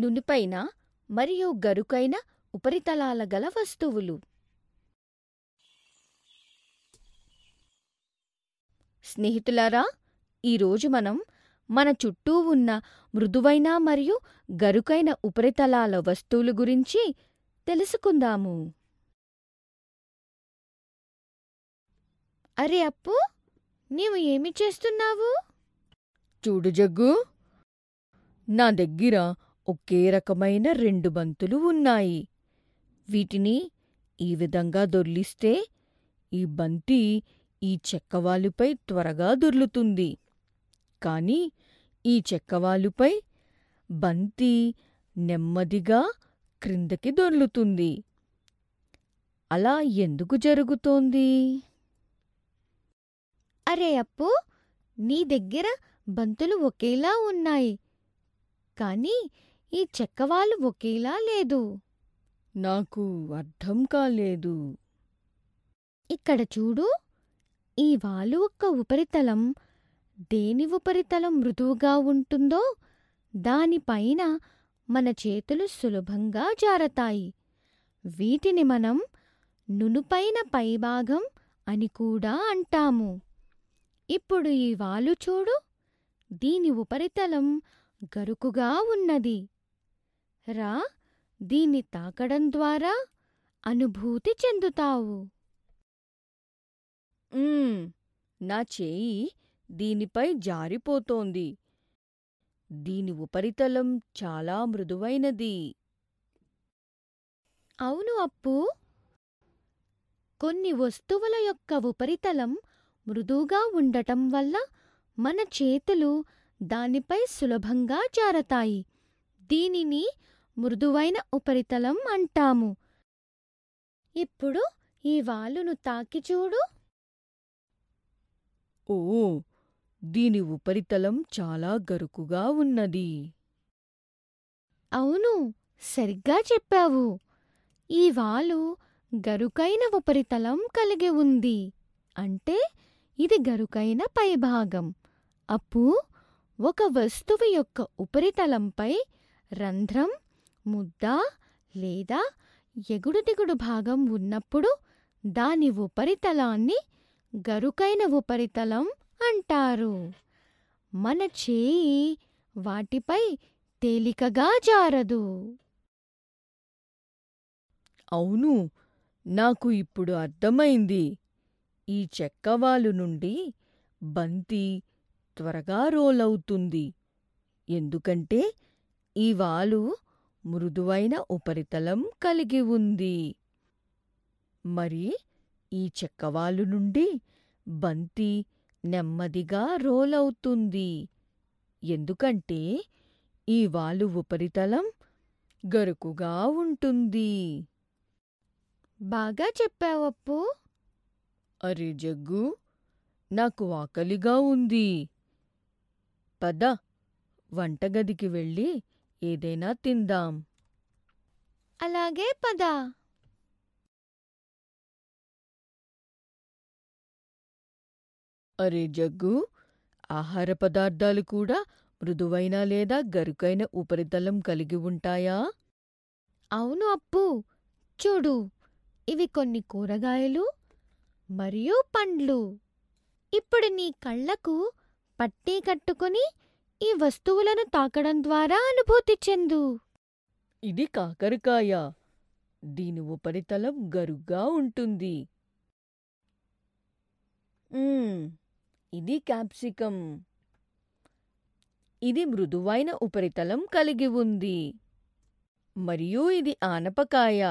నునుపైన మరియు గరుకైన ఉపరితలాల గల వస్తువులు స్నేహితులారా ఈరోజు మనం మన చుట్టూ ఉన్న మృదువైన మరియు గరుకైన ఉపరితలాల వస్తువుల గురించి తెలుసుకుందాము అరే అప్పు నీవు ఏమి చేస్తున్నావు చూడు జగ్గు నా దగ్గర ఒకే రకమైన రెండు బంతులు ఉన్నాయి వీటిని ఈ విధంగా దొర్లిస్తే ఈ బంతి ఈ చెక్కవాలుపై త్వరగా దొర్లుతుంది కానీ ఈ చెక్కవాలుపై బంతి నెమ్మదిగా క్రిందకి దొర్లుతుంది అలా ఎందుకు జరుగుతోంది అరే అప్పు నీ దగ్గర బంతులు ఒకేలా ఉన్నాయి కానీ ఈ చెక్కవాలు ఒకేలా లేదు నాకు అర్థం కాలేదు ఇక్కడ చూడు ఈ వాలు యొక్క ఉపరితలం దేని ఉపరితలం మృదువుగా ఉంటుందో దానిపైన మన చేతులు సులభంగా జారతాయి వీటిని మనం నునుపైన పైభాగం అని కూడా అంటాము ఇప్పుడు ఈ వాలు చూడు దీని ఉపరితలం గరుకుగా ఉన్నది రా దీన్ని తాకడం ద్వారా అనుభూతి చెందుతావు నా చేయి దీనిపై జారిపోతోంది దీని ఉపరితలం చాలా మృదువైనది అవును అప్పు కొన్ని వస్తువుల యొక్క ఉపరితలం మృదువుగా ఉండటం వల్ల మన చేతులు దానిపై సులభంగా జారతాయి దీనిని మృదువైన ఉపరితలం అంటాము ఇప్పుడు ఈ వాలును తాకి చూడు ఓ దీని ఉపరితలం చాలా గరుకుగా ఉన్నది అవును సరిగ్గా చెప్పావు ఈ వాలు గరుకైన ఉపరితలం కలిగి ఉంది అంటే ఇది గరుకైన పైభాగం అప్పు ఒక వస్తువు యొక్క ఉపరితలంపై రంధ్రం ముద్ద లేదా ఎగుడుదిగుడు భాగం ఉన్నప్పుడు దాని ఉపరితలాన్ని గరుకైన ఉపరితలం అంటారు మన చేయి వాటిపై తేలికగా జారదు అవును నాకు ఇప్పుడు అర్థమైంది ఈ చెక్కవాలు నుండి బంతి త్వరగా రోలవుతుంది ఎందుకంటే ఈ వాలు మృదువైన ఉపరితలం కలిగి ఉంది మరి ఈ చెక్కవాలు నుండి బంతి నెమ్మదిగా రోల్ అవుతుంది ఎందుకంటే ఈ వాలు ఉపరితలం గరుకుగా ఉంటుంది బాగా చెప్పావప్పు అరే జగ్గు నాకు ఆకలిగా ఉంది పద వంటగదికి వెళ్ళి ఏదైనా తిందాం అలాగే పద అరే జగ్గు ఆహార పదార్థాలు కూడా మృదువైన లేదా గరుకైన ఉపరితలం కలిగి ఉంటాయా అవును అప్పు చూడు ఇవి కొన్ని కూరగాయలు మరియు పండ్లు ఇప్పుడు నీ కళ్ళకు పట్టీ కట్టుకుని ఈ వస్తువులను తాకడం ద్వారా అనుభూతి చెందు ఇది కాకరకాయ దీని ఉపరితలం గరుగ్గా ఉంటుంది ఇది క్యాప్సికం ఇది మృదువైన ఉపరితలం కలిగి ఉంది మరియు ఇది ఆనపకాయ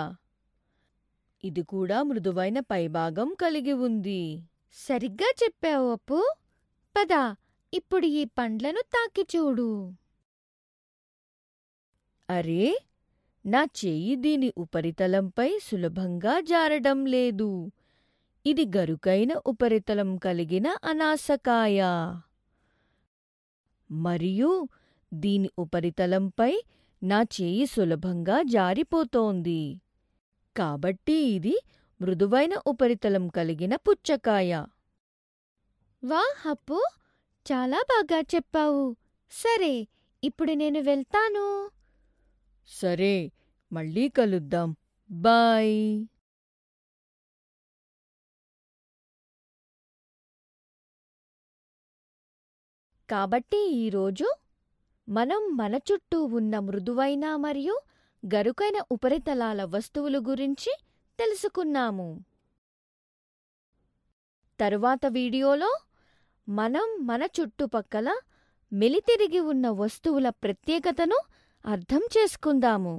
ఇది కూడా మృదువైన పైభాగం కలిగి ఉంది సరిగ్గా చెప్పావు అప్పు పదా ఇప్పుడు ఈ పండ్లను తాకి చూడు అరే నా చేయి దీని ఉపరితలంపై సులభంగా జారడం లేదు ఇది గరుకైన ఉపరితలం కలిగిన అనాసకాయ మరియు దీని ఉపరితలంపై నా చేయి సులభంగా జారిపోతోంది కాబట్టి ఇది మృదువైన ఉపరితలం కలిగిన పుచ్చకాయ వాహ్ అప్పు చాలా బాగా చెప్పావు సరే ఇప్పుడు నేను వెళ్తాను సరే మళ్ళీ కలుద్దాం బాయ్ కాబట్టి ఈరోజు మనం మన చుట్టూ ఉన్న మృదువైన మరియు గరుకైన ఉపరితలాల వస్తువులు గురించి తెలుసుకున్నాము తరువాత వీడియోలో మనం మన చుట్టుపక్కల మెలితిరిగి ఉన్న వస్తువుల ప్రత్యేకతను అర్థం చేసుకుందాము.